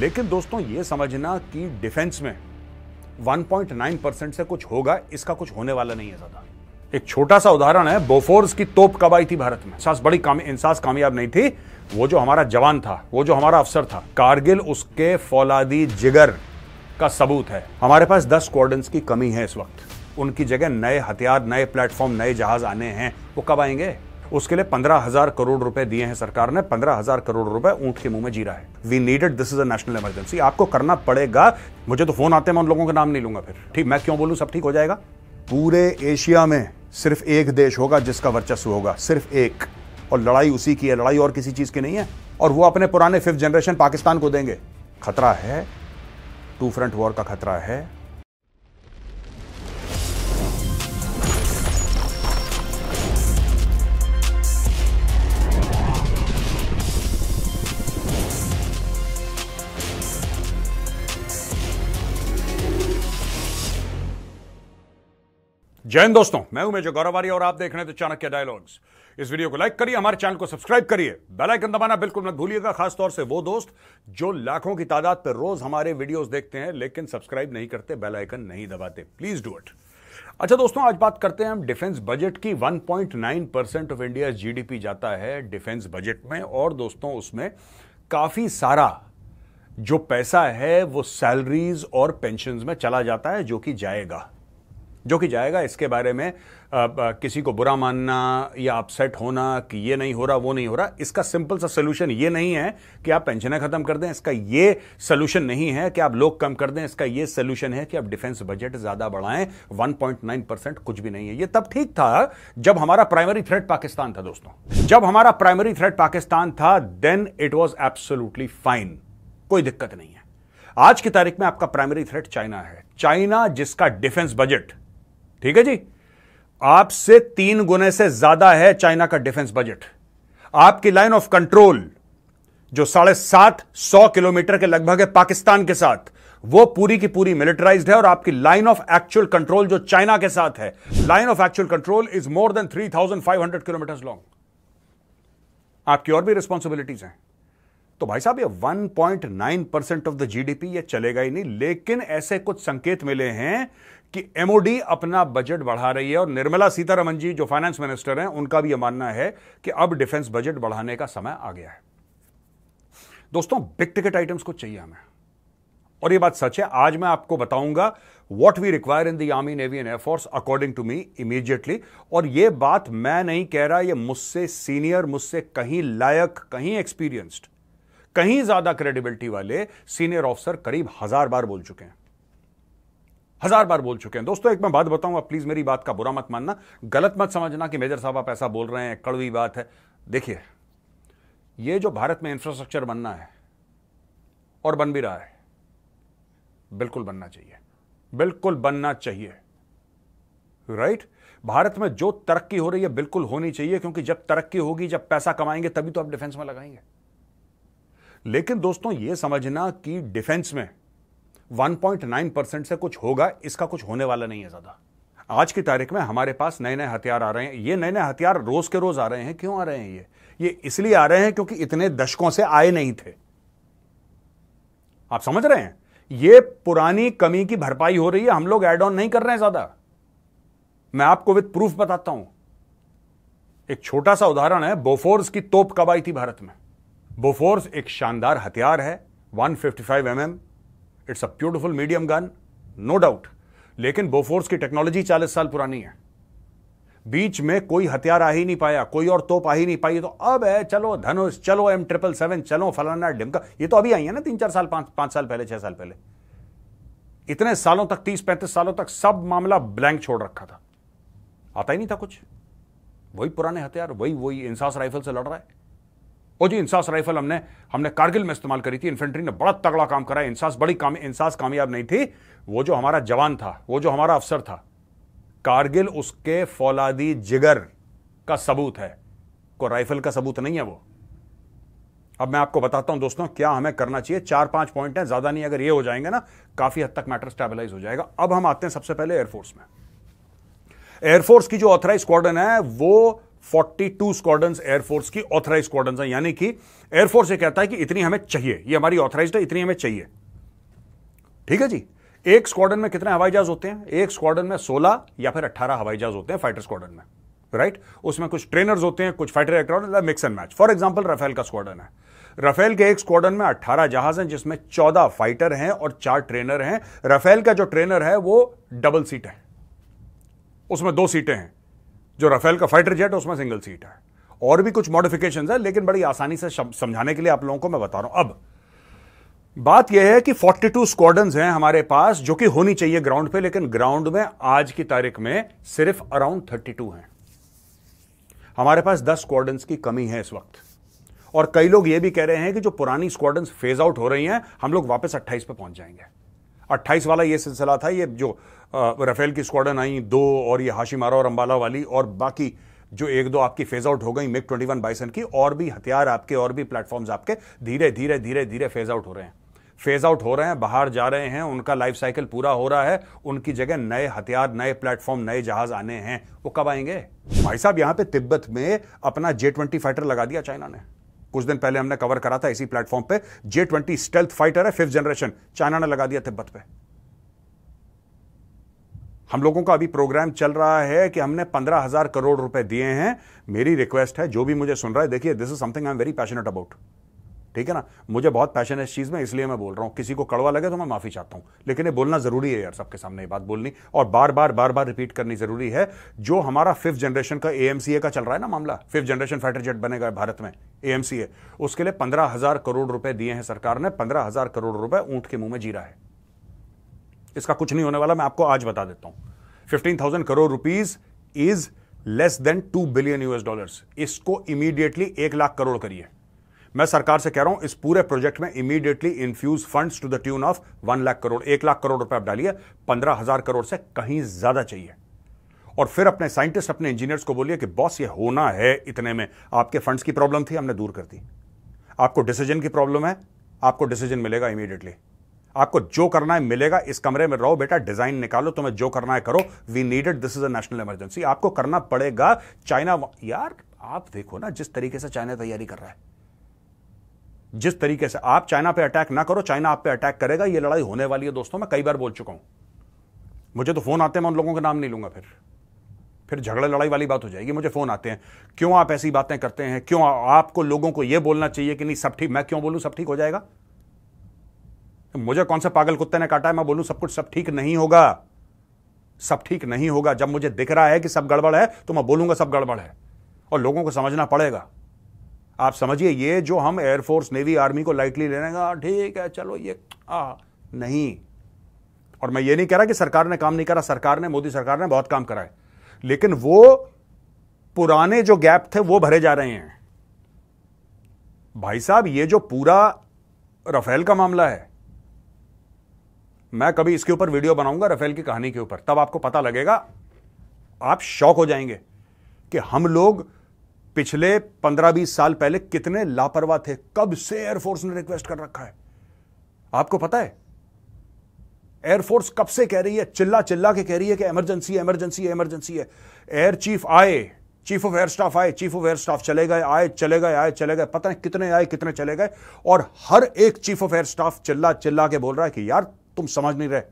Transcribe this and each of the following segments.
लेकिन दोस्तों ये समझना कि डिफेंस में 1.9 परसेंट से कुछ होगा इसका कुछ होने वाला नहीं है ज्यादा एक छोटा सा उदाहरण है बोफोर्स की तोप कब आई थी भारत में सास बड़ी काम इंसास कामयाब नहीं थी वो जो हमारा जवान था वो जो हमारा अफसर था कारगिल उसके फौलादी जिगर का सबूत है हमारे पास दस स्क्वाड्रंस की कमी है इस वक्त उनकी जगह नए हथियार नए प्लेटफॉर्म नए जहाज आने हैं वो कब आएंगे उसके लिए पंद्रह हजार करोड़ रुपए दिए हैं सरकार ने पंद्रह हजार करोड़ रुपए ऊंट के मुंह में जीरा है we needed this is a national emergency आपको करना पड़ेगा मुझे तो फोन आते हैं मैं उन लोगों का नाम नहीं लूंगा फिर ठीक मैं क्यों बोलूं सब ठीक हो जाएगा पूरे एशिया में सिर्फ एक देश होगा जिसका वर्चस्व होगा सिर्फ एक और लड़ाई उसी की है लड़ाई और किसी चीज की नहीं है और वो अपने पुराने फिफ्थ जनरेशन पाकिस्तान को देंगे खतरा है टू फ्रंट वॉर का खतरा है जय हिंद दोस्तों मैं हूं मेजर गौरवारी और आप देख रहे हैं चाणक्य डायलॉग्स इस वीडियो को लाइक करिए हमारे चैनल को सब्सक्राइब करिए बेल आइकन दबाना बिल्कुल मत भूलिएगा खासतौर से वो दोस्त जो लाखों की तादाद पर रोज हमारे वीडियोस देखते हैं लेकिन सब्सक्राइब नहीं करते बेल आइकन नहीं दबाते प्लीज डू इट अच्छा दोस्तों आज बात करते हैं हम डिफेंस बजट की 1.9 परसेंट ऑफ इंडिया जीडीपी जाता है डिफेंस बजट में और दोस्तों उसमें काफी सारा जो पैसा है वो सैलरीज और पेंशन में चला जाता है जो कि जाएगा जो कि जाएगा इसके बारे में आ, आ, किसी को बुरा मानना या अपसेट होना कि ये नहीं हो रहा वो नहीं हो रहा इसका सिंपल सा सोल्यूशन ये नहीं है कि आप पेंशनें खत्म कर दें इसका ये सोल्यूशन नहीं है कि आप लोग कम कर दें इसका ये सोल्यूशन है कि आप डिफेंस बजट ज्यादा बढ़ाएं 1.9 परसेंट कुछ भी नहीं है ये तब ठीक था जब हमारा प्राइमरी थ्रेट पाकिस्तान था दोस्तों जब हमारा प्राइमरी थ्रेट पाकिस्तान था then it was absolutely fine कोई दिक्कत नहीं है आज की तारीख में आपका प्राइमरी थ्रेट चाइना है चाइना जिसका डिफेंस बजट ठीक है जी आपसे तीन गुने से ज्यादा है चाइना का डिफेंस बजट आपकी लाइन ऑफ कंट्रोल जो साढ़े सात सौ किलोमीटर के लगभग है पाकिस्तान के साथ वो पूरी की पूरी मिलिटराइज्ड है और आपकी लाइन ऑफ एक्चुअल कंट्रोल जो चाइना के साथ है line of actual control is more than three thousand five hundred kilometre long आपकी और भी रिस्पॉन्सिबिलिटीज हैं तो भाई साहब ये 1.9 परसेंट ऑफ द जीडीपी ये चलेगा ही नहीं लेकिन ऐसे कुछ संकेत मिले हैं कि एमओडी अपना बजट बढ़ा रही है और निर्मला सीतारमन जी जो फाइनेंस मिनिस्टर हैं उनका भी यह मानना है कि अब डिफेंस बजट बढ़ाने का समय आ गया है दोस्तों बिग टिकट आइटम्स को चाहिए हमें और ये बात सच है आज मैं आपको बताऊंगा what we require in the army navy and air force according to me immediately और ये बात मैं नहीं कह रहा ये मुझसे सीनियर मुझसे कहीं लायक कहीं एक्सपीरियंस्ड कहीं ज्यादा क्रेडिबिलिटी वाले सीनियर ऑफिसर करीब हजार बार बोल चुके हैं हजार बार बोल चुके हैं दोस्तों एक मैं बात बताऊं आप प्लीज मेरी बात का बुरा मत मानना गलत मत समझना कि मेजर साहब आप ऐसा बोल रहे हैं कड़वी बात है देखिए ये जो भारत में इंफ्रास्ट्रक्चर बनना है और बन भी रहा है बिल्कुल बनना चाहिए बिल्कुल बनना चाहिए राइट भारत में जो तरक्की हो रही है बिल्कुल होनी चाहिए क्योंकि जब तरक्की होगी जब पैसा कमाएंगे तभी तो आप डिफेंस में लगाएंगे लेकिन दोस्तों यह समझना कि डिफेंस में 1.9 परसेंट से कुछ होगा इसका कुछ होने वाला नहीं है ज़्यादा आज की तारीख में हमारे पास नए नए हथियार आ रहे हैं ये नए नए हथियार रोज़ के रोज़ आ रहे हैं क्यों आ रहे हैं ये ये इसलिए आ रहे हैं क्योंकि इतने दशकों से आए नहीं थे आप समझ रहे हैं ये पुरानी कमी की भरपाई हो रही है हम लोग एड ऑन नहीं कर रहे हैं ज़्यादा मैं आपको विद प्रूफ बताता हूं एक छोटा सा उदाहरण है बोफोर्स की तोप कब आई थी भारत में बोफोर्स एक शानदार हथियार है 155 fifty mm, it's a beautiful medium gun no doubt लेकिन बोफोर्स की टेक्नोलॉजी चालीस साल पुरानी है बीच में कोई हथियार आ ही नहीं पाया कोई और तोप आ ही नहीं पाई तो अब है चलो धनुष चलो एम ट्रिपल सेवन चलो फलाना डिमका ये तो अभी आई है ना तीन चार साल पांच पांच साल पहले छह साल पहले इतने सालों तक तीस पैंतीस सालों तक सब मामला ब्लैंक छोड़ रखा था आता ही नहीं था कुछ वही पुराने हथियार वही वही इंसास राइफल से लड़ रहा है वो जी इंसास राइफल हमने हमने कारगिल में इस्तेमाल करी थी इन्फेंट्री ने बड़ा तगड़ा काम करा इंसास बड़ी काम इंसास कामयाब नहीं थी वो जो हमारा जवान था वो जो हमारा अफसर था कारगिल उसके फौलादी जिगर का सबूत है को राइफल का सबूत नहीं है वो अब मैं आपको बताता हूं दोस्तों क्या हमें करना चाहिए चार पांच पॉइंट हैं ज्यादा नहीं अगर ये हो जाएंगे ना काफी हद तक मैटर स्टेबलाइज हो जाएगा अब हम आते हैं सबसे पहले एयरफोर्स में एयरफोर्स की जो ऑथराइज स्क्वाडन है वो 42 स्क्वाडन्स एयरफोर्स की ऑथराइज स्क्वाडन्स है यानी कि एयरफोर्स ये कहता है कि इतनी हमें चाहिए ये हमारी ऑथराइज है इतनी हमें चाहिए ठीक है जी एक स्क्वाडन में कितने हवाई जहाज होते हैं एक स्क्वाडन में 16 या फिर 18 हवाई जहाज होते हैं फाइटर स्क्वाडन में राइट उसमें कुछ ट्रेनर्स होते हैं कुछ fighter aircraft mix and match for example Rafale का स्क्वाडन है राफेल के एक स्क्वाडन में 18 जहाज हैं जिसमें 14 फाइटर हैं और चार ट्रेनर हैं राफेल का जो ट्रेनर है वो डबल सीट है उसमें दो सीटें हैं जो राफेल का फाइटर जेट है उसमें सिंगल सीट है और भी कुछ मॉडिफिकेशन है लेकिन बड़ी आसानी से समझाने के लिए आप लोगों को मैं बता रहा हूं अब बात यह है कि 42 स्क्वाडन हैं हमारे पास जो कि होनी चाहिए ग्राउंड पे लेकिन ग्राउंड में आज की तारीख में सिर्फ अराउंड 32 है हमारे पास 10 स्क्वाडन की कमी है इस वक्त और कई लोग यह भी कह रहे हैं कि जो पुरानी स्क्वाडन फेज आउट हो रही हैं हम लोग वापस 28 पे पहुंच जाएंगे 28 वाला यह सिलसिला था ये जो राफेल की स्क्वाडन आई दो और ये मारा और अम्बाला वाली और बाकी जो एक दो आपकी फेज आउट हो गई मिग 21 बाइसन की और भी हथियार आपके और भी प्लेटफॉर्म्स आपके धीरे धीरे धीरे धीरे फेज आउट हो रहे हैं फेज आउट हो रहे हैं बाहर जा रहे हैं उनका लाइफ साइकिल पूरा हो रहा है उनकी जगह नए हथियार नए प्लेटफॉर्म नए जहाज आने हैं वो कब आएंगे भाई साहब यहां पे तिब्बत में अपना जे ट्वेंटी फाइटर लगा दिया चाइना ने कुछ दिन पहले हमने कवर करा था इसी प्लेटफॉर्म पे जे ट्वेंटी स्टेल्थ फाइटर है फिफ्थ जनरेशन चाइना ने लगा दिया तिब्बत पे हम लोगों का अभी प्रोग्राम चल रहा है कि हमने पंद्रह हजार करोड़ रुपए दिए हैं मेरी रिक्वेस्ट है जो भी मुझे सुन रहा है देखिए this is something I am very passionate about ठीक है ना मुझे बहुत पैशन है इस चीज़ में इसलिए मैं बोल रहा हूं किसी को कड़वा लगे तो मैं माफ़ी चाहता हूं लेकिन ये बोलना ज़रूरी है यार सबके सामने ये बात बोलनी और बार बार बार बार रिपीट करनी ज़रूरी है जो हमारा फिफ्थ जनरेशन का एएमसीए का चल रहा है ना मामला फिफ्थ जनरेशन फाइटर जेट बनेगा भारत में एएमसीए उसके लिए पंद्रह करोड़ रुपए दिए हैं सरकार ने पंद्रह करोड़ रुपए ऊंट के मुंह में जीरा है इसका कुछ नहीं होने वाला मैं आपको आज बता देता हूं fifteen thousand crore rupees is less than two billion US dollar इसको इमीडिएटली एक लाख करोड़ करिए मैं सरकार से कह रहा हूं इस पूरे प्रोजेक्ट में immediately infuse fund to the tune of one lakh crore एक लाख करोड़ रुपए आप डालिए पंद्रह हजार करोड़ से कहीं ज्यादा चाहिए और फिर अपने साइंटिस्ट अपने इंजीनियर्स को बोलिए कि बॉस ये होना है इतने में आपके फंड्स की प्रॉब्लम थी हमने दूर कर दी आपको डिसीजन की प्रॉब्लम है आपको डिसीजन मिलेगा इमीडिएटली आपको जो करना है मिलेगा इस कमरे में रहो बेटा डिजाइन निकालो तुम्हें जो करना है करो we needed this is a national emergency आपको करना पड़ेगा चाइना यार आप देखो ना जिस तरीके से चाइना तैयारी कर रहा है जिस तरीके से आप चाइना पे अटैक ना करो चाइना आप पे अटैक करेगा ये लड़ाई होने वाली है दोस्तों मैं कई बार बोल चुका हूं मुझे तो फोन आते हैं मैं उन लोगों का नाम नहीं लूंगा फिर फिर झगड़े लड़ाई वाली बात हो जाएगी मुझे फोन आते हैं क्यों आप ऐसी बातें करते हैं क्यों आपको लोगों को यह बोलना चाहिए कि नहीं सब ठीक मैं क्यों बोलूं सब ठीक हो जाएगा मुझे कौन सा पागल कुत्ते ने काटा है मैं बोलूं सब कुछ सब ठीक नहीं होगा सब ठीक नहीं होगा जब मुझे दिख रहा है कि सब गड़बड़ है तो मैं बोलूंगा सब गड़बड़ है और लोगों को समझना पड़ेगा आप समझिए ये जो हम एयरफोर्स नेवी आर्मी को लाइटली ले रहेगा हाँ, ठीक है चलो ये आ हाँ, नहीं और मैं ये नहीं कह रहा कि सरकार ने काम नहीं करा सरकार ने मोदी सरकार ने बहुत काम करा है लेकिन वो पुराने जो गैप थे वो भरे जा रहे हैं भाई साहब ये जो पूरा रफेल का मामला है मैं कभी इसके ऊपर वीडियो बनाऊंगा रफेल की कहानी के ऊपर तब आपको पता लगेगा आप शौक हो जाएंगे कि हम लोग पिछले पंद्रह बीस साल पहले कितने लापरवाह थे कब से एयरफोर्स ने रिक्वेस्ट कर रखा है आपको पता है एयरफोर्स कब से कह रही है चिल्ला चिल्ला के कह रही है कि इमरजेंसी इमरजेंसी इमरजेंसी है एयर चीफ आए चीफ ऑफ एयर स्टाफ आए चीफ ऑफ एयर स्टाफ चले गए आए चले गए आए चले गए पता नहीं कितने आए कितने चले गए और हर एक चीफ ऑफ एयर स्टाफ चिल्ला चिल्ला के बोल रहा है कि यार तुम समझ नहीं रहे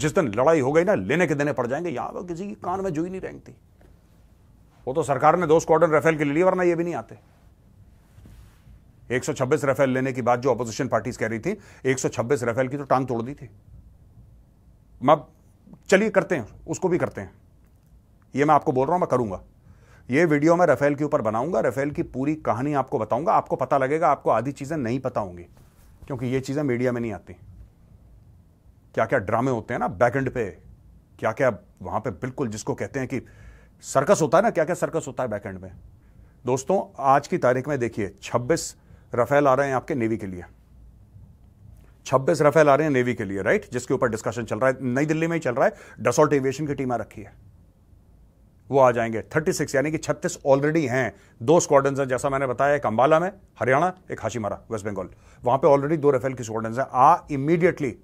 जिस दिन लड़ाई हो गई ना लेने के देने पड़ जाएंगे यहां पर किसी की कान में जुई नहीं रेंगती वो तो सरकार ने दो स्क्वाडन राफेल के लिए वरना ये भी नहीं आते 126 रफेल लेने की बात जो अपोजिशन पार्टीज कह रही थी 126 रफेल की तो टांग तोड़ दी थी मैं चलिए करते हैं उसको भी करते हैं ये मैं आपको बोल रहा हूं मैं करूंगा ये वीडियो मैं रफेल के ऊपर बनाऊंगा रफेल की पूरी कहानी आपको बताऊंगा आपको पता लगेगा आपको आधी चीज़ें नहीं पता होंगी क्योंकि ये चीज़ें मीडिया में नहीं आती क्या क्या ड्रामे होते हैं ना बैक एंड पे क्या क्या वहां पे बिल्कुल जिसको कहते हैं कि सर्कस होता है ना क्या क्या सर्कस होता है बैक एंड में दोस्तों आज की तारीख में देखिए 26 रफेल आ रहे हैं आपके नेवी के लिए 26 रफेल आ रहे हैं नेवी के लिए राइट जिसके ऊपर डिस्कशन चल रहा है नई दिल्ली में ही चल रहा है डसोल्ट एविएशन की टीम आ रखी है वो आ जाएंगे 36 यानी कि 36 ऑलरेडी हैं दो स्क्वाडन हैं जैसा मैंने बताया एक अंबाला में हरियाणा एक हाशीमारा वेस्ट बंगाल वहां पे ऑलरेडी दो रफेल की स्क्वाडन हैं आ इमीडिएटली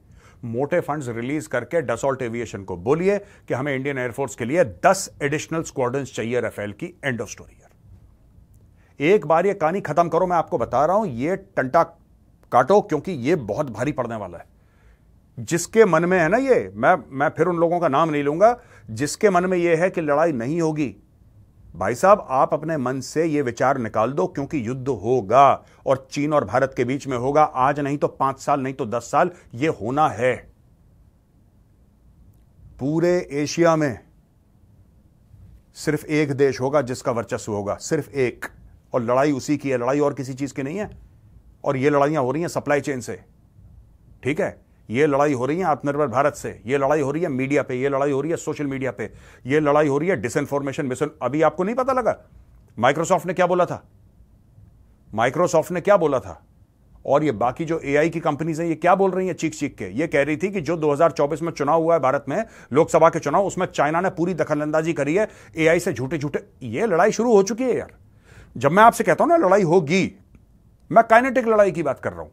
मोटे फंड्स रिलीज करके डसॉल्ट एविएशन को बोलिए कि हमें इंडियन एयरफोर्स के लिए दस एडिशनल स्क्वाड्रन चाहिए रफेल की एंड ऑफ स्टोरी एक बार ये कहानी खत्म करो मैं आपको बता रहा हूं ये टंटा काटो क्योंकि ये बहुत भारी पड़ने वाला है जिसके मन में है ना ये मैं मैं फिर उन लोगों का नाम नहीं लूंगा जिसके मन में ये है कि लड़ाई नहीं होगी भाई साहब आप अपने मन से यह विचार निकाल दो क्योंकि युद्ध होगा और चीन और भारत के बीच में होगा आज नहीं तो पांच साल नहीं तो दस साल यह होना है पूरे एशिया में सिर्फ एक देश होगा जिसका वर्चस्व होगा सिर्फ एक और लड़ाई उसी की है लड़ाई और किसी चीज की नहीं है और ये लड़ाइयां हो रही हैं सप्लाई चेन से ठीक है ये लड़ाई हो रही है आत्मनिर्भर भारत से ये लड़ाई हो रही है मीडिया पे ये लड़ाई हो रही है सोशल मीडिया पे ये लड़ाई हो रही है डिसइंफॉर्मेशन मिस अभी आपको नहीं पता लगा माइक्रोसॉफ्ट ने क्या बोला था माइक्रोसॉफ्ट ने क्या बोला था और ये बाकी जो एआई की कंपनीज हैं ये क्या बोल रही हैं चीख चीख के ये कह रही थी कि जो 2024 में चुनाव हुआ है भारत में लोकसभा के चुनाव उसमें चाइना ने पूरी दखलंदाजी करी है एआई से झूठे झूठे ये लड़ाई शुरू हो चुकी है यार जब मैं आपसे कहता हूं ना लड़ाई होगी मैं काइनेटिक लड़ाई की बात कर रहा हूं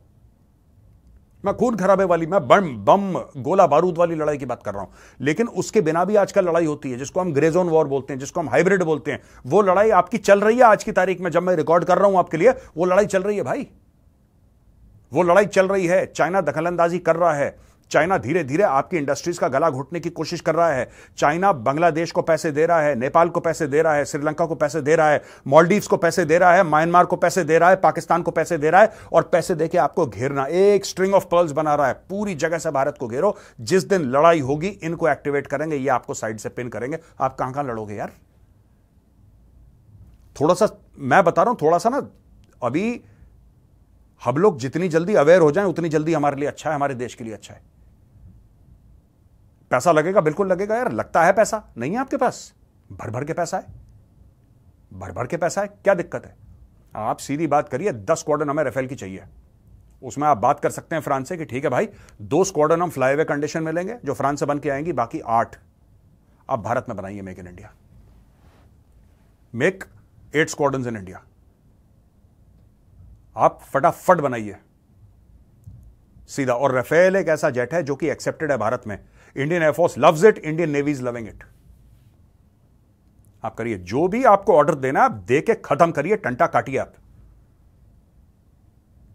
मैं खून खराबे वाली मैं बम बम गोला बारूद वाली लड़ाई की बात कर रहा हूं लेकिन उसके बिना भी आजकल लड़ाई होती है जिसको हम ग्रेजोन वॉर बोलते हैं जिसको हम हाइब्रिड बोलते हैं वो लड़ाई आपकी चल रही है आज की तारीख में जब मैं रिकॉर्ड कर रहा हूं आपके लिए वो लड़ाई चल रही है भाई वो लड़ाई चल रही है चाइना दखलंदाजी कर रहा है चाइना धीरे धीरे आपकी इंडस्ट्रीज का गला घुटने की कोशिश कर रहा है चाइना बांग्लादेश को पैसे दे रहा है नेपाल को पैसे दे रहा है श्रीलंका को पैसे दे रहा है मॉलडीव्स को पैसे दे रहा है म्यांमार को पैसे दे रहा है पाकिस्तान को पैसे दे रहा है और पैसे देके आपको घेरना एक स्ट्रिंग ऑफ पर्ल्स बना रहा है पूरी जगह से भारत को घेरो जिस दिन लड़ाई होगी इनको एक्टिवेट करेंगे ये आपको साइड से पिन करेंगे आप कहां कहां लड़ोगे यार थोड़ा सा मैं बता रहा हूं थोड़ा सा ना अभी हम लोग जितनी जल्दी अवेयर हो जाएं उतनी जल्दी हमारे लिए अच्छा है हमारे देश के लिए अच्छा है पैसा लगेगा बिल्कुल लगेगा यार लगता है पैसा नहीं है आपके पास भर भर के पैसा है भर भर के पैसा है क्या दिक्कत है आप सीधी बात करिए दस क्वार्टन हमें रेफेल की चाहिए उसमें आप बात कर सकते हैं फ्रांस से कि ठीक है भाई दो स्क्वाडन हम फ्लाई अवे कंडीशन में लेंगे जो फ्रांस से बन के आएंगी बाकी आठ आप भारत में बनाइए make in India make eight squadron in India आप फटाफट बनाइए सीधा और रफेल एक ऐसा जेट है जो कि एक्सेप्टेड है भारत में Indian air force loves it Indian navy is loving it आप करिए जो भी आपको ऑर्डर देना आप दे के खत्म करिए टंटा काटिए आप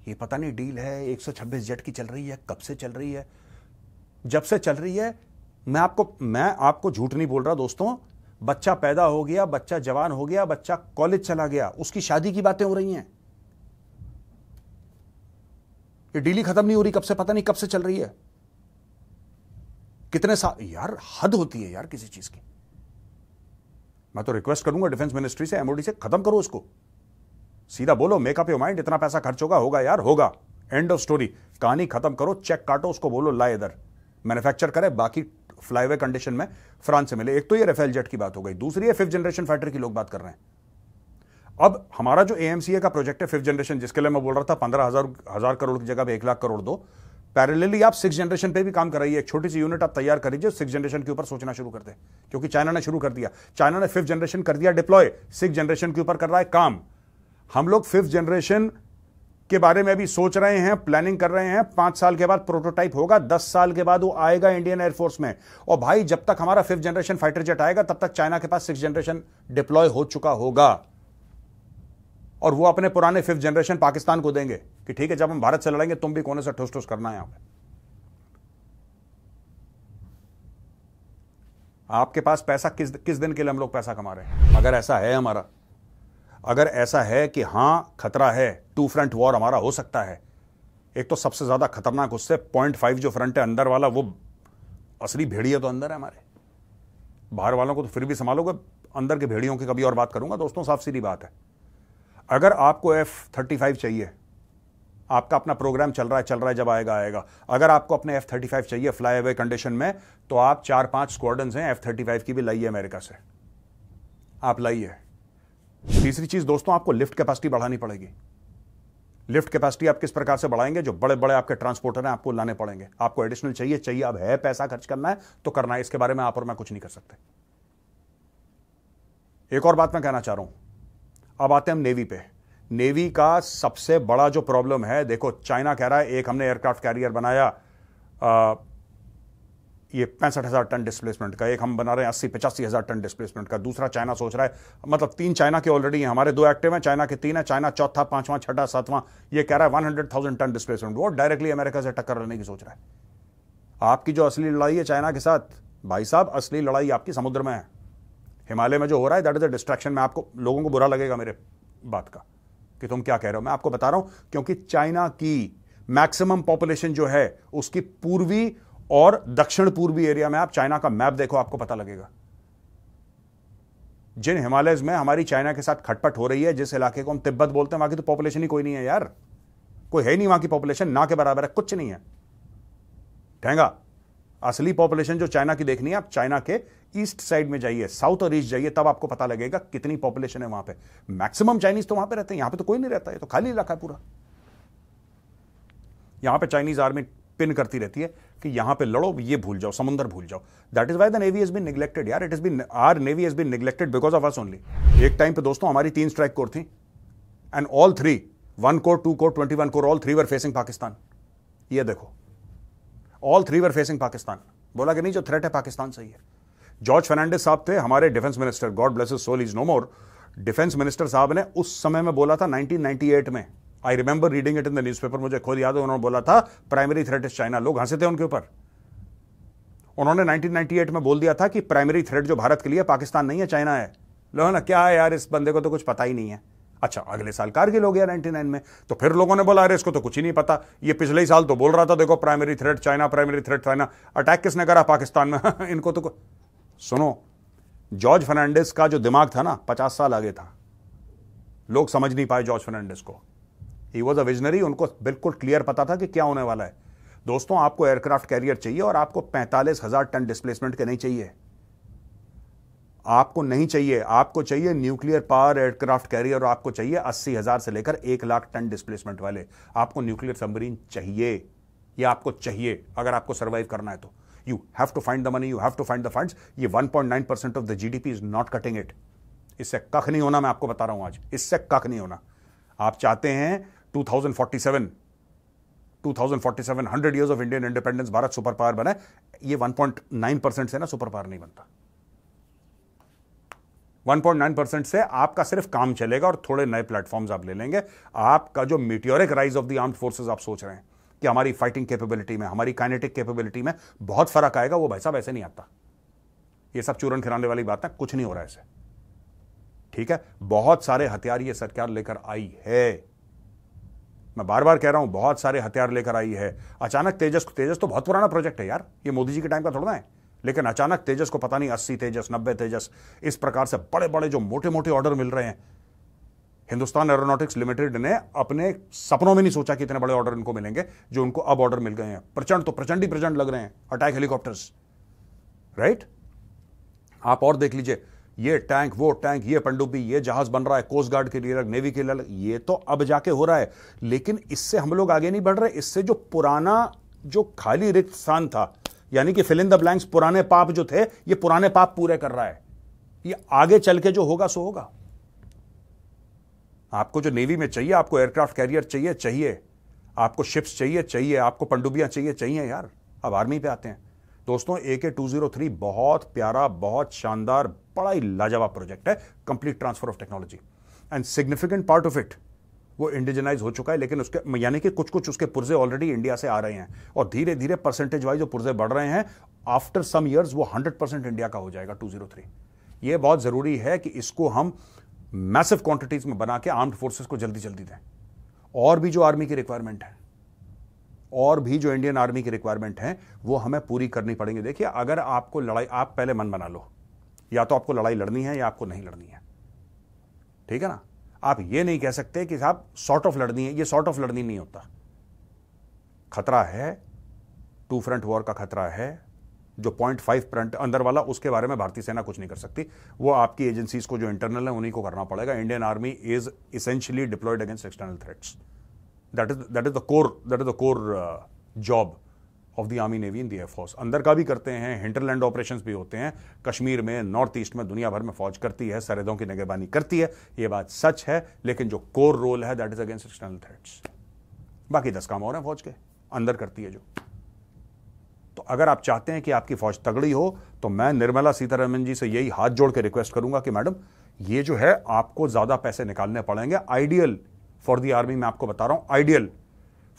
ये पता नहीं डील है 126 जेट की चल रही है कब से चल रही है जब से चल रही है मैं आपको मैं आपको झूठ नहीं बोल रहा दोस्तों बच्चा पैदा हो गया बच्चा जवान हो गया बच्चा कॉलेज चला गया उसकी शादी की बातें हो रही हैं ये डीली खत्म नहीं हो रही कब से पता नहीं कब से चल रही है कितने साल यार हद होती है यार किसी चीज की मैं तो रिक्वेस्ट करूंगा डिफेंस मिनिस्ट्री से एमओडी से खत्म करो उसको सीधा बोलो मेकअप योर माइंड इतना पैसा खर्च होगा होगा यार होगा एंड ऑफ स्टोरी कहानी खत्म करो चेक काटो उसको बोलो ला इधर मैन्युफैक्चर करे बाकी फ्लाईवे कंडीशन में फ्रांस से मिले एक तो ये रफेल जेट की बात हो गई दूसरी है फिफ्थ जनरेशन फाइटर की लोग बात कर रहे हैं अब हमारा जो एएमसीए का प्रोजेक्ट है फिफ्थ जनरेशन जिसके लिए मैं बोल रहा था पंद्रह हजार हजार करोड़ की जगह एक लाख करोड़ दो पैरेलली आप सिक्स जनरेशन पे भी काम कर है एक छोटी सी यूनिट आप तैयार लीजिए सिक्स जनरेशन के ऊपर सोचना शुरू कर दे क्योंकि चाइना ने शुरू कर दिया चाइना ने फिफ्थ जनरेशन कर दिया डिप्लॉय सिक्स जनरेशन के ऊपर कर रहा है काम हम लोग फिफ्थ जनरेशन के बारे में अभी सोच रहे हैं प्लानिंग कर रहे हैं पांच साल के बाद प्रोटोटाइप होगा दस साल के बाद वो आएगा इंडियन एयरफोर्स में और भाई जब तक हमारा फिफ्थ जनरेशन फाइटर जेट आएगा तब तक चाइना के पास सिक्स जनरेशन डिप्लॉय हो चुका होगा और वो अपने पुराने फिफ्थ जनरेशन पाकिस्तान को देंगे कि ठीक है जब हम भारत से लड़ेंगे तुम भी कोने से ठोस ठोस करना है यहां आपके पास पैसा किस किस दिन के लिए हम लोग पैसा कमा रहे हैं अगर ऐसा है हमारा अगर ऐसा है कि हां खतरा है टू फ्रंट वॉर हमारा हो सकता है एक तो सबसे ज़्यादा खतरनाक उससे पॉइंट फाइव जो फ्रंट है अंदर वाला वो असली भेड़िए तो अंदर है हमारे बाहर वालों को तो फिर भी संभालोगे अंदर के भेड़ियों की कभी और बात करूंगा दोस्तों साफ सीधी बात है अगर आपको एफ थर्टी फाइव चाहिए आपका अपना प्रोग्राम चल रहा है चल रहा है जब आएगा आएगा अगर आपको अपने एफ थर्टी फाइव चाहिए फ्लाई अवे कंडीशन में तो आप चार पांच स्क्वाडन हैं एफ थर्टी फाइव की भी लाइए अमेरिका से आप लाइए तीसरी चीज दोस्तों आपको लिफ्ट कैपेसिटी बढ़ानी पड़ेगी लिफ्ट कैपेसिटी आप किस प्रकार से बढ़ाएंगे जो बड़े बड़े आपके ट्रांसपोर्टर हैं आपको लाने पड़ेंगे आपको एडिशनल चाहिए चाहिए अब है पैसा खर्च करना है तो करना है इसके बारे में आप और मैं कुछ नहीं कर सकते एक और बात मैं कहना चाह रहा हूं अब आते हम नेवी पे नेवी का सबसे बड़ा जो प्रॉब्लम है देखो चाइना कह रहा है एक हमने एयरक्राफ्ट कैरियर बनाया आ, ये पैंसठ हज़ार टन डिस्प्लेसमेंट का एक हम बना रहे हैं अस्सी पचासी हज़ार टन डिस्प्लेसमेंट का दूसरा चाइना सोच रहा है मतलब तीन चाइना के ऑलरेडी हैं हमारे दो एक्टिव हैं चाइना के तीन है चाइना चौथा पांचवा छठा सातवां ये कह रहा है one hundred thousand ton displacement वो डायरेक्टली अमेरिका से टक्कर लेने की सोच रहा है आपकी जो असली लड़ाई है चाइना के साथ भाई साहब असली लड़ाई आपकी समुद्र में है हिमालय में जो हो रहा है दैट इज़ अ डिस्ट्रैक्शन मैं आपको लोगों को बुरा लगेगा मेरे बात का कि तुम क्या कह रहे हो मैं आपको बता रहा हूं क्योंकि चाइना की मैक्सिमम पॉपुलेशन जो है उसकी पूर्वी और दक्षिण पूर्वी एरिया में आप चाइना का मैप देखो आपको पता लगेगा जिन हिमालय में हमारी चाइना के साथ खटपट हो रही है जिस इलाके को हम तिब्बत बोलते हैं वहां की तो पॉपुलेशन ही कोई नहीं है यार कोई है नहीं वहां की पॉपुलेशन ना के बराबर है कुछ नहीं है ठेंगा असली पॉपुलेशन जो चाइना की देखनी है आप चाइना के ईस्ट साइड में जाइए साउथ और ईस्ट जाइए तब आपको पता लगेगा कितनी पॉपुलेशन है वहां पे मैक्सिमम चाइनीज तो वहां पे रहते हैं यहां पे तो कोई नहीं रहता है तो खाली इलाका है पूरा यहां पे चाइनीज आर्मी पिन करती रहती है कि यहां पे लड़ो ये भूल जाओ समुद्र भूल जाओ that is why the navy is been neglected यार it is been our navy is been neglected because of us only एक टाइम पे दोस्तों हमारी तीन स्ट्राइक कोर थी and all three one corps two corps twenty one corps all three were facing Pakistan ये देखो all three were facing Pakistan बोला कि नहीं जो थ्रेट है पाकिस्तान सही है जॉर्ज फर्नांडिस साहब थे हमारे defence minister God bless soul is no more defence minister साहब ने उस समय में बोला था 1998 में I remember reading it in the newspaper मुझे खुद याद है उन्होंने बोला था प्राइमरी थ्रेट इज चाइना लोग हंसे थे उनके ऊपर उन्होंने 1998 में बोल दिया था कि प्राइमरी थ्रेट जो भारत के लिए पाकिस्तान नहीं है चाइना है लो ना क्या है यार इस बंदे को तो कुछ पता ही नहीं है अच्छा अगले साल कारगिल हो गया 99 में तो फिर लोगों ने बोला अरे इसको तो कुछ ही नहीं पता ये पिछले ही साल तो बोल रहा था देखो primary threat China primary threat China attack किसने करा पाकिस्तान में इनको तो सुनो जॉर्ज फर्नांडिस का जो दिमाग था ना पचास साल आगे था लोग समझ नहीं पाए जॉर्ज फर्नांडिस को ही वॉज अ विजनरी उनको बिल्कुल क्लियर पता था कि क्या होने वाला है दोस्तों आपको एयरक्राफ्ट कैरियर चाहिए और आपको पैंतालीस हजार टन डिस्प्लेसमेंट के नहीं चाहिए आपको नहीं चाहिए आपको चाहिए न्यूक्लियर पावर एयरक्राफ्ट कैरियर आपको चाहिए अस्सी हजार से लेकर एक लाख टन डिस्प्लेसमेंट वाले आपको न्यूक्लियर सबमरीन चाहिए ये आपको चाहिए अगर आपको सर्वाइव करना है तो you have to find the money you have to find the funds ये 1.9 percent of the GDP is not cutting it इससे कख नहीं होना मैं आपको बता रहा हूं आज इससे कख नहीं होना आप चाहते हैं 2047 2047 100 years of Indian independence Bharat super power बना ये 1.9 परसेंट से ना सुपर पावर नहीं बनता 1.9 परसेंट से आपका सिर्फ काम चलेगा और थोड़े नए प्लेटफॉर्म्स आप ले लेंगे आपका जो meteoric rise of the arm forces आप सोच रहे हैं कि हमारी फाइटिंग कैपेबिलिटी में हमारी काइनेटिक कैपेबिलिटी में बहुत फर्क आएगा वो भाई साहब ऐसे नहीं आता ये सब चूरन खिलाने वाली बात है कुछ नहीं हो रहा है ऐसे ठीक है बहुत सारे हथियार ये सरकार लेकर आई है मैं बार बार कह रहा हूं बहुत सारे हथियार लेकर आई है अचानक तेजस तेजस तो बहुत पुराना प्रोजेक्ट है यार ये मोदी जी के टाइम का थोड़ा है लेकिन अचानक तेजस को पता नहीं अस्सी तेजस नब्बे तेजस इस प्रकार से बड़े बड़े जो मोटे मोटे ऑर्डर मिल रहे हैं हिंदुस्तान एरोनॉटिक्स लिमिटेड ने अपने सपनों में नहीं सोचा कि इतने बड़े ऑर्डर इनको मिलेंगे जो उनको अब ऑर्डर मिल गए हैं प्रचंड तो प्रचंड ही प्रचंड लग रहे हैं अटैक हेलीकॉप्टर्स राइट आप और देख लीजिए ये टैंक वो टैंक ये पंडुबी ये जहाज बन रहा है कोस्ट गार्ड के लिए नेवी के लिए ये तो अब जाके हो रहा है लेकिन इससे हम लोग आगे नहीं बढ़ रहे इससे जो पुराना जो खाली रिक्त स्थान था यानी कि फिल इन द ब्लैंक्स पुराने पाप जो थे ये पुराने पाप पूरे कर रहा है ये आगे चल के जो होगा सो होगा आपको जो नेवी में चाहिए आपको एयरक्राफ्ट कैरियर चाहिए चाहिए आपको शिप्स चाहिए चाहिए आपको पंडुबियां चाहिए चाहिए यार अब आर्मी पे आते हैं दोस्तों ए के टू जीरो थ्री बहुत प्यारा बहुत शानदार बड़ा ही लाजवाब प्रोजेक्ट है complete transfer of technology and significant part of it वो इंडिजनाइज हो चुका है लेकिन उसके यानी कि कुछ कुछ उसके पुर्जे ऑलरेडी इंडिया से आ रहे हैं और धीरे धीरे परसेंटेज वाइज जो पुर्जे बढ़ रहे हैं आफ्टर सम ईयर्स वो हंड्रेड परसेंट इंडिया का हो जाएगा टू जीरो थ्री ये बहुत ज़रूरी है कि इसको हम मैसिव क्वांटिटीज में बना के आर्म्ड फोर्सेस को जल्दी जल्दी दें और भी जो आर्मी की रिक्वायरमेंट है और भी जो इंडियन आर्मी की रिक्वायरमेंट है वो हमें पूरी करनी पड़ेंगे देखिए अगर आपको लड़ाई आप पहले मन बना लो या तो आपको लड़ाई लड़नी है या आपको नहीं लड़नी है ठीक है ना आप ये नहीं कह सकते कि साहब सॉर्ट ऑफ लड़नी है ये सॉर्ट ऑफ लड़नी नहीं होता खतरा है टू फ्रंट वॉर का खतरा है जो पॉइंट फाइव फ्रंट अंदर वाला उसके बारे में भारतीय सेना कुछ नहीं कर सकती वो आपकी एजेंसीज को जो इंटरनल है उन्हीं को करना पड़ेगा Indian army is essentially deployed against external threats that is that is the core that is the core job of the army navy and the air force अंदर का भी करते हैं हिंटरलैंड ऑपरेशन भी होते हैं कश्मीर में नॉर्थ ईस्ट में दुनिया भर में फौज करती है सरहदों की निगरबानी करती है ये बात सच है लेकिन जो कोर रोल है that is against external threats बाकी दस काम और हैं फौज के अंदर करती है जो तो अगर आप चाहते हैं कि आपकी फौज तगड़ी हो तो मैं निर्मला सीतारमन जी से यही हाथ जोड़ के रिक्वेस्ट करूंगा कि मैडम ये जो है आपको ज्यादा पैसे निकालने पड़ेंगे आइडियल फॉर दी आर्मी मैं आपको बता रहा हूं ideal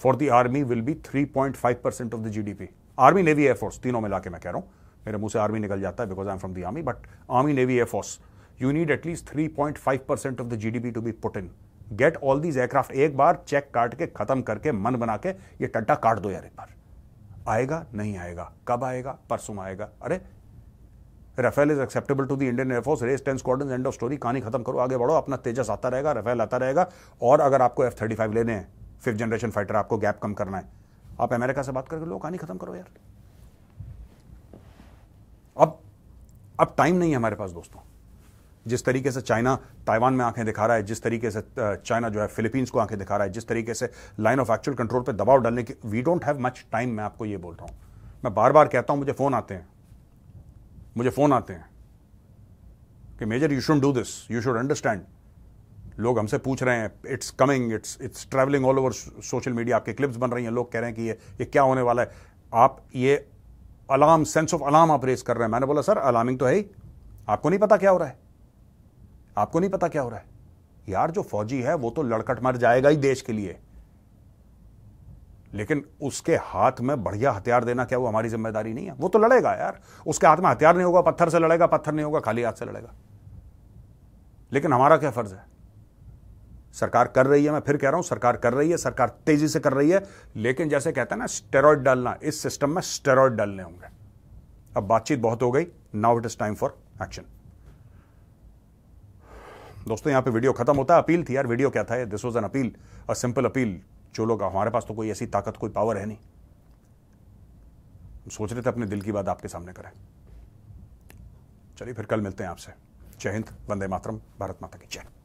for the army will be 3.5 percent of the GDP army navy air force तीनों मिला के मैं कह रहा हूँ मेरे मुंह से आर्मी निकल जाता है because I am from the army but army navy air force you need at least five percent of the GDP to be put in get all these aircraft एक बार चेक काट के खत्म करके मन बना के ये टड्डा काट दो यार एक बार आएगा नहीं आएगा कब आएगा परसों आएगा अरे Rafale is acceptable to the Indian air force raise ten squadron end of story कहानी खत्म करो आगे बढ़ो अपना तेजस आता रहेगा रफेल आता रहेगा और अगर आपको एफ थर्टी फाइव लेने हैं फिफ्थ जनरेशन फाइटर आपको गैप कम करना है आप अमेरिका से बात करके लो कहानी खत्म करो यार अब अब टाइम नहीं है हमारे पास दोस्तों जिस तरीके से चाइना ताइवान में आंखें दिखा रहा है जिस तरीके से चाइना जो है फिलीपींस को आंखें दिखा रहा है जिस तरीके से लाइन ऑफ एक्चुअल कंट्रोल पर दबाव डालने की we don't have much time मैं आपको ये बोल रहा हूं मैं बार बार कहता हूं मुझे फ़ोन आते हैं मुझे फ़ोन आते हैं कि major you should do this you should understand लोग हमसे पूछ रहे हैं it's coming it's it's travelling all over social media आपके क्लिप्स बन रही हैं लोग कह रहे हैं कि ये ये क्या होने वाला है आप ये अलार्म सेंस ऑफ अलार्म आप रेस कर रहे हैं मैंने बोला सर अलार्मिंग तो है ही आपको नहीं पता क्या हो रहा है आपको नहीं पता क्या हो रहा है यार जो फौजी है वो तो लड़कट मर जाएगा ही देश के लिए लेकिन उसके हाथ में बढ़िया हथियार देना क्या वो हमारी जिम्मेदारी नहीं है वो तो लड़ेगा यार उसके हाथ में हथियार नहीं होगा पत्थर से लड़ेगा पत्थर नहीं होगा खाली हाथ से लड़ेगा लेकिन हमारा क्या फर्ज है सरकार कर रही है मैं फिर कह रहा हूं सरकार कर रही है सरकार तेजी से कर रही है लेकिन जैसे कहते हैं ना स्टेरॉयड डालना इस सिस्टम में स्टेरॉयड डालने होंगे अब बातचीत बहुत हो गई now it is time for action दोस्तों यहां पे वीडियो खत्म होता है अपील थी यार वीडियो क्या था this was an appeal a simple appeal जो लोग हमारे पास तो कोई ऐसी ताकत कोई पावर है नहीं सोच रहे थे अपने दिल की बात आपके सामने करें चलिए फिर कल मिलते हैं आपसे जय हिंद वंदे मातरम भारत माता की जय